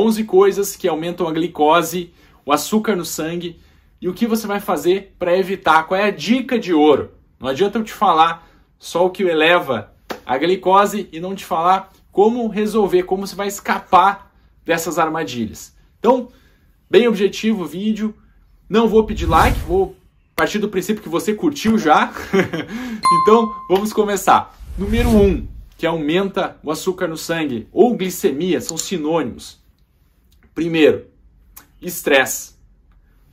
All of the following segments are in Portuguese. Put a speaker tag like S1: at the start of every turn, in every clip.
S1: 11 coisas que aumentam a glicose, o açúcar no sangue e o que você vai fazer para evitar. Qual é a dica de ouro? Não adianta eu te falar só o que eleva a glicose e não te falar como resolver, como você vai escapar dessas armadilhas. Então, bem objetivo o vídeo. Não vou pedir like, vou partir do princípio que você curtiu já. então, vamos começar. Número 1, um, que aumenta o açúcar no sangue, ou glicemia, são sinônimos. Primeiro, estresse.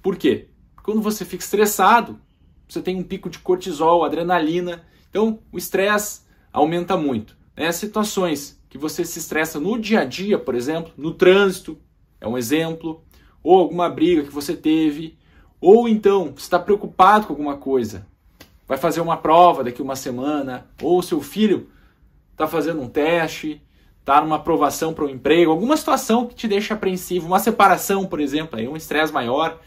S1: Por quê? Quando você fica estressado, você tem um pico de cortisol, adrenalina. Então, o estresse aumenta muito. Né? Situações que você se estressa no dia a dia, por exemplo, no trânsito, é um exemplo, ou alguma briga que você teve, ou então você está preocupado com alguma coisa, vai fazer uma prova daqui uma semana, ou seu filho está fazendo um teste, tá numa aprovação para um emprego, alguma situação que te deixa apreensivo, uma separação, por exemplo, aí um estresse maior,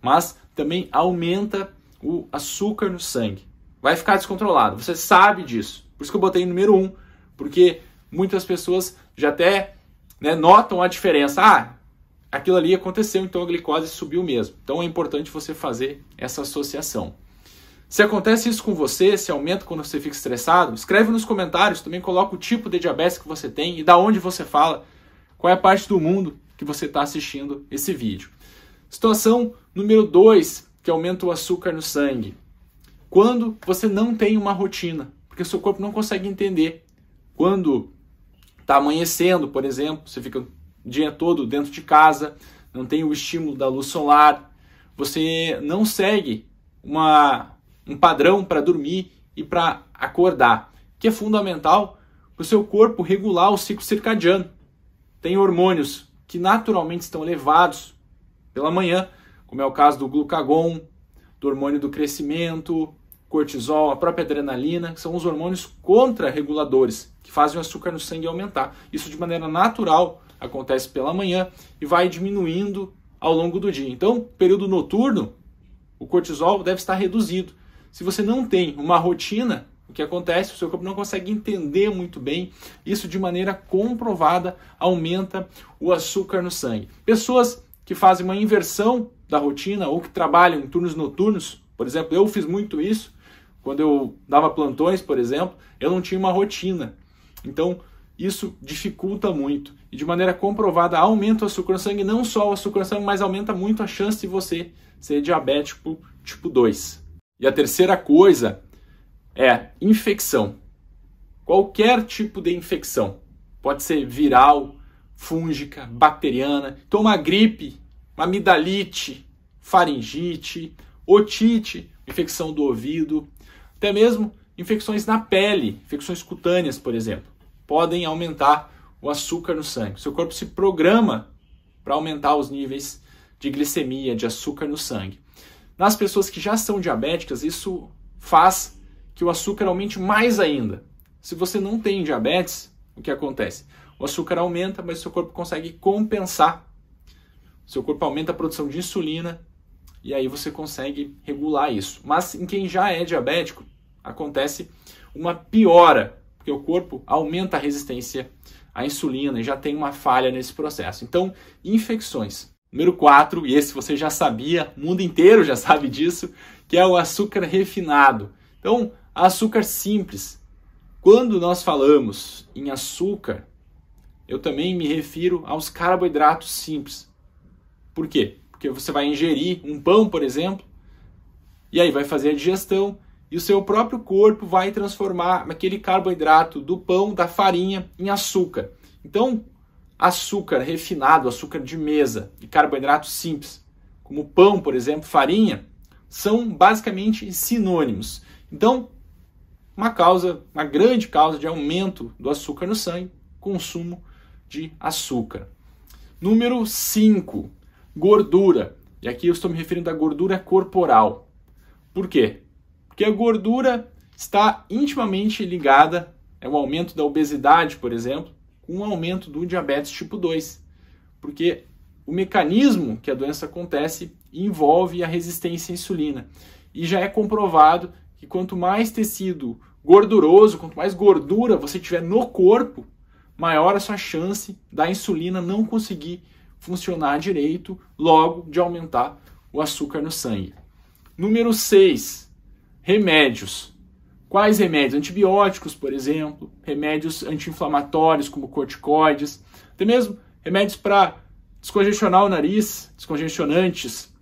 S1: mas também aumenta o açúcar no sangue. Vai ficar descontrolado, você sabe disso. Por isso que eu botei número um, porque muitas pessoas já até né, notam a diferença. Ah, aquilo ali aconteceu, então a glicose subiu mesmo. Então é importante você fazer essa associação. Se acontece isso com você, se aumenta quando você fica estressado, escreve nos comentários, também coloca o tipo de diabetes que você tem e da onde você fala, qual é a parte do mundo que você está assistindo esse vídeo. Situação número 2, que aumenta o açúcar no sangue. Quando você não tem uma rotina, porque seu corpo não consegue entender. Quando está amanhecendo, por exemplo, você fica o dia todo dentro de casa, não tem o estímulo da luz solar, você não segue uma um padrão para dormir e para acordar, que é fundamental para o seu corpo regular o ciclo circadiano. Tem hormônios que naturalmente estão elevados pela manhã, como é o caso do glucagon, do hormônio do crescimento, cortisol, a própria adrenalina, que são os hormônios contrarreguladores que fazem o açúcar no sangue aumentar. Isso de maneira natural acontece pela manhã e vai diminuindo ao longo do dia. Então, período noturno, o cortisol deve estar reduzido. Se você não tem uma rotina, o que acontece? O seu corpo não consegue entender muito bem. Isso, de maneira comprovada, aumenta o açúcar no sangue. Pessoas que fazem uma inversão da rotina ou que trabalham em turnos noturnos, por exemplo, eu fiz muito isso quando eu dava plantões, por exemplo, eu não tinha uma rotina. Então, isso dificulta muito. E de maneira comprovada, aumenta o açúcar no sangue, não só o açúcar no sangue, mas aumenta muito a chance de você ser diabético tipo 2. E a terceira coisa é infecção. Qualquer tipo de infecção. Pode ser viral, fúngica, bacteriana. Então, uma gripe, uma amidalite, faringite, otite, infecção do ouvido, até mesmo infecções na pele, infecções cutâneas, por exemplo, podem aumentar o açúcar no sangue. Seu corpo se programa para aumentar os níveis de glicemia, de açúcar no sangue. Nas pessoas que já são diabéticas, isso faz que o açúcar aumente mais ainda. Se você não tem diabetes, o que acontece? O açúcar aumenta, mas seu corpo consegue compensar. Seu corpo aumenta a produção de insulina e aí você consegue regular isso. Mas em quem já é diabético, acontece uma piora, porque o corpo aumenta a resistência à insulina e já tem uma falha nesse processo. Então, infecções Número 4, e esse você já sabia, o mundo inteiro já sabe disso, que é o açúcar refinado. Então, açúcar simples. Quando nós falamos em açúcar, eu também me refiro aos carboidratos simples. Por quê? Porque você vai ingerir um pão, por exemplo, e aí vai fazer a digestão e o seu próprio corpo vai transformar aquele carboidrato do pão, da farinha, em açúcar. Então, açúcar refinado, açúcar de mesa e carboidratos simples, como pão, por exemplo, farinha, são basicamente sinônimos. Então, uma causa, uma grande causa de aumento do açúcar no sangue, consumo de açúcar. Número 5, gordura. E aqui eu estou me referindo à gordura corporal. Por quê? Porque a gordura está intimamente ligada, é o aumento da obesidade, por exemplo, um aumento do diabetes tipo 2, porque o mecanismo que a doença acontece envolve a resistência à insulina. E já é comprovado que quanto mais tecido gorduroso, quanto mais gordura você tiver no corpo, maior a sua chance da insulina não conseguir funcionar direito, logo de aumentar o açúcar no sangue. Número 6, remédios. Quais remédios? Antibióticos, por exemplo, remédios anti-inflamatórios como corticoides, até mesmo remédios para descongestionar o nariz, descongestionantes,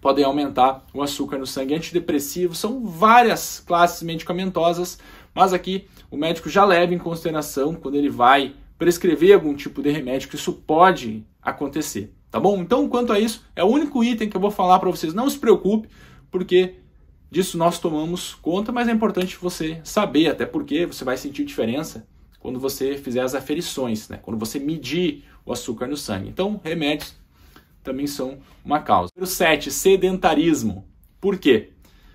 S1: podem aumentar o açúcar no sangue. Antidepressivos, são várias classes medicamentosas, mas aqui o médico já leva em consideração quando ele vai prescrever algum tipo de remédio, que isso pode acontecer, tá bom? Então, quanto a isso, é o único item que eu vou falar para vocês. Não se preocupe, porque Disso nós tomamos conta, mas é importante você saber, até porque você vai sentir diferença quando você fizer as aferições, né? quando você medir o açúcar no sangue. Então, remédios também são uma causa. Número 7, sedentarismo. Por quê?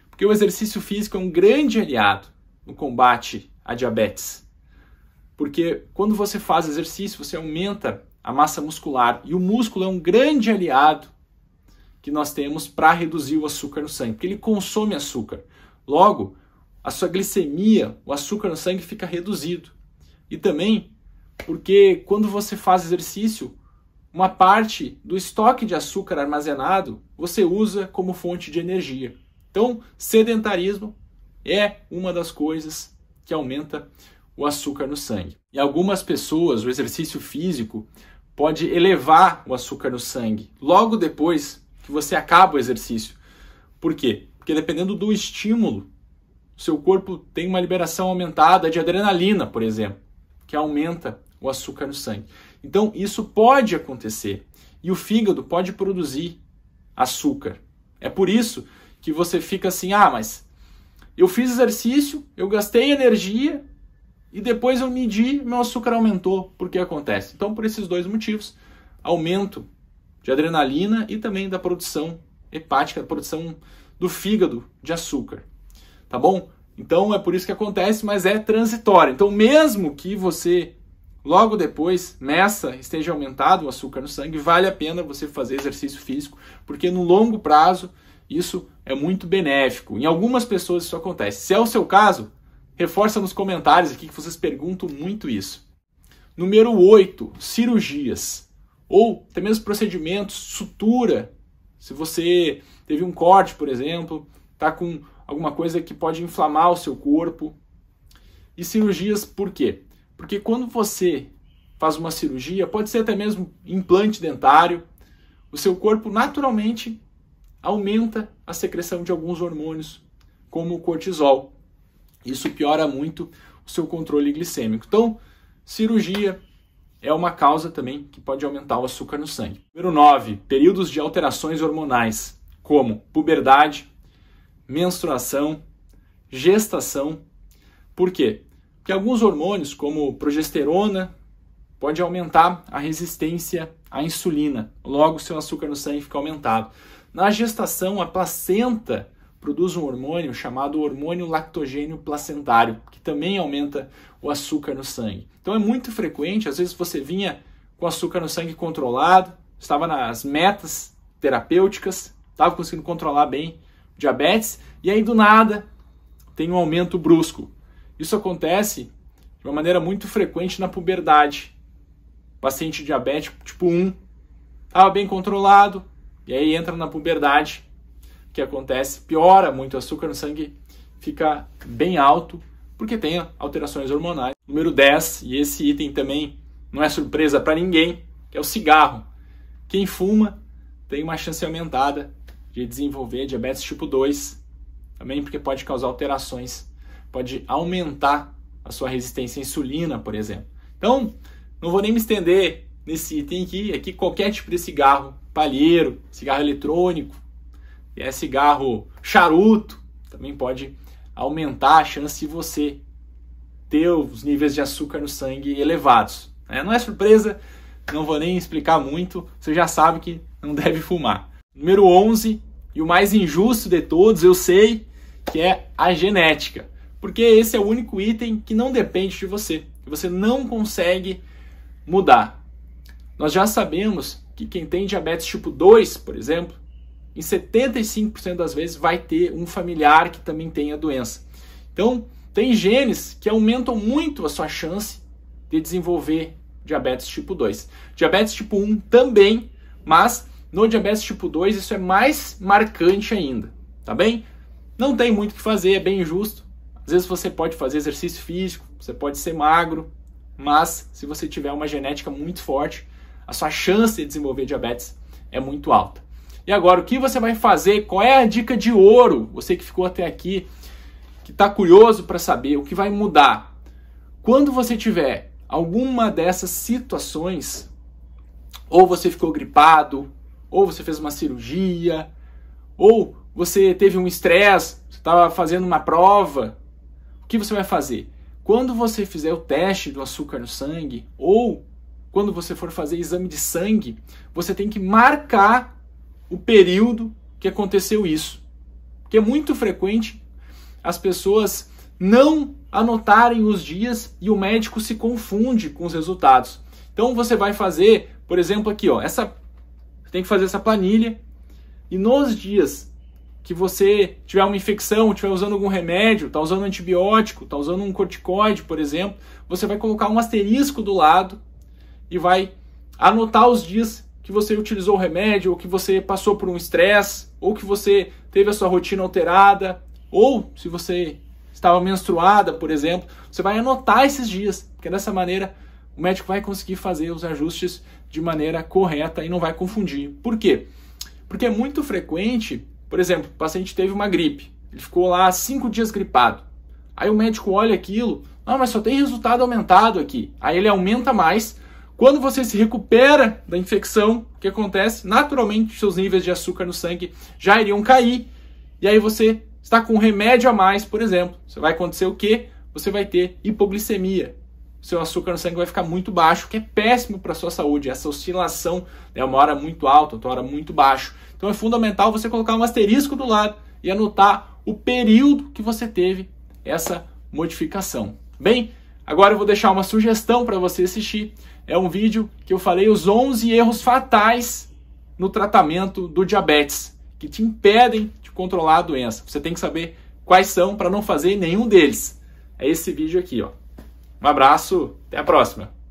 S1: Porque o exercício físico é um grande aliado no combate à diabetes. Porque quando você faz exercício, você aumenta a massa muscular e o músculo é um grande aliado que nós temos para reduzir o açúcar no sangue, porque ele consome açúcar. Logo, a sua glicemia, o açúcar no sangue fica reduzido. E também porque quando você faz exercício, uma parte do estoque de açúcar armazenado você usa como fonte de energia. Então, sedentarismo é uma das coisas que aumenta o açúcar no sangue. E algumas pessoas, o exercício físico pode elevar o açúcar no sangue. Logo depois que você acaba o exercício. Por quê? Porque dependendo do estímulo, seu corpo tem uma liberação aumentada de adrenalina, por exemplo, que aumenta o açúcar no sangue. Então, isso pode acontecer. E o fígado pode produzir açúcar. É por isso que você fica assim: ah, mas eu fiz exercício, eu gastei energia e depois eu medi, meu açúcar aumentou. Por que acontece? Então, por esses dois motivos, aumento de adrenalina e também da produção hepática, da produção do fígado de açúcar. Tá bom? Então é por isso que acontece, mas é transitório. Então, mesmo que você logo depois nessa esteja aumentado o açúcar no sangue, vale a pena você fazer exercício físico, porque no longo prazo isso é muito benéfico. Em algumas pessoas isso acontece. Se é o seu caso, reforça nos comentários aqui que vocês perguntam muito isso. Número 8, cirurgias ou até mesmo procedimentos, sutura. Se você teve um corte, por exemplo, está com alguma coisa que pode inflamar o seu corpo. E cirurgias por quê? Porque quando você faz uma cirurgia, pode ser até mesmo implante dentário, o seu corpo naturalmente aumenta a secreção de alguns hormônios, como o cortisol. Isso piora muito o seu controle glicêmico. Então, cirurgia, é uma causa também que pode aumentar o açúcar no sangue. Número 9, períodos de alterações hormonais, como puberdade, menstruação, gestação. Por quê? Porque alguns hormônios, como progesterona, pode aumentar a resistência à insulina, logo seu açúcar no sangue fica aumentado. Na gestação, a placenta produz um hormônio chamado hormônio lactogênio placentário, que também aumenta o açúcar no sangue. Então é muito frequente, às vezes você vinha com açúcar no sangue controlado, estava nas metas terapêuticas, estava conseguindo controlar bem o diabetes, e aí do nada tem um aumento brusco. Isso acontece de uma maneira muito frequente na puberdade. Paciente diabético tipo 1 estava bem controlado, e aí entra na puberdade, que acontece, piora muito o açúcar no sangue, fica bem alto, porque tem alterações hormonais. Número 10, e esse item também não é surpresa para ninguém, é o cigarro. Quem fuma tem uma chance aumentada de desenvolver diabetes tipo 2, também porque pode causar alterações, pode aumentar a sua resistência à insulina, por exemplo. Então, não vou nem me estender nesse item aqui, aqui é qualquer tipo de cigarro, palheiro, cigarro eletrônico, e é cigarro charuto, também pode aumentar a chance de você ter os níveis de açúcar no sangue elevados. Né? Não é surpresa, não vou nem explicar muito, você já sabe que não deve fumar. Número 11, e o mais injusto de todos, eu sei, que é a genética. Porque esse é o único item que não depende de você, que você não consegue mudar. Nós já sabemos que quem tem diabetes tipo 2, por exemplo, em 75% das vezes vai ter um familiar que também tem a doença. Então, tem genes que aumentam muito a sua chance de desenvolver diabetes tipo 2. Diabetes tipo 1 também, mas no diabetes tipo 2 isso é mais marcante ainda, tá bem? Não tem muito o que fazer, é bem injusto. Às vezes você pode fazer exercício físico, você pode ser magro, mas se você tiver uma genética muito forte, a sua chance de desenvolver diabetes é muito alta. E agora, o que você vai fazer? Qual é a dica de ouro? Você que ficou até aqui, que está curioso para saber o que vai mudar. Quando você tiver alguma dessas situações, ou você ficou gripado, ou você fez uma cirurgia, ou você teve um estresse, você estava tá fazendo uma prova, o que você vai fazer? Quando você fizer o teste do açúcar no sangue, ou quando você for fazer exame de sangue, você tem que marcar o período que aconteceu isso. Porque é muito frequente as pessoas não anotarem os dias e o médico se confunde com os resultados. Então você vai fazer, por exemplo, aqui, ó, essa tem que fazer essa planilha e nos dias que você tiver uma infecção, tiver usando algum remédio, tá usando antibiótico, tá usando um corticoide, por exemplo, você vai colocar um asterisco do lado e vai anotar os dias que você utilizou o remédio, ou que você passou por um estresse, ou que você teve a sua rotina alterada, ou se você estava menstruada, por exemplo, você vai anotar esses dias, porque dessa maneira o médico vai conseguir fazer os ajustes de maneira correta e não vai confundir. Por quê? Porque é muito frequente, por exemplo, o paciente teve uma gripe, ele ficou lá cinco dias gripado. Aí o médico olha aquilo, não, mas só tem resultado aumentado aqui. Aí ele aumenta mais quando você se recupera da infecção, o que acontece? Naturalmente, seus níveis de açúcar no sangue já iriam cair. E aí você está com um remédio a mais, por exemplo. Você vai acontecer o quê? Você vai ter hipoglicemia. Seu açúcar no sangue vai ficar muito baixo, que é péssimo para a sua saúde. Essa oscilação né, é uma hora muito alta, outra hora muito baixo. Então é fundamental você colocar um asterisco do lado e anotar o período que você teve essa modificação. Bem, Agora eu vou deixar uma sugestão para você assistir. É um vídeo que eu falei os 11 erros fatais no tratamento do diabetes, que te impedem de controlar a doença. Você tem que saber quais são para não fazer nenhum deles. É esse vídeo aqui, ó. Um abraço, até a próxima.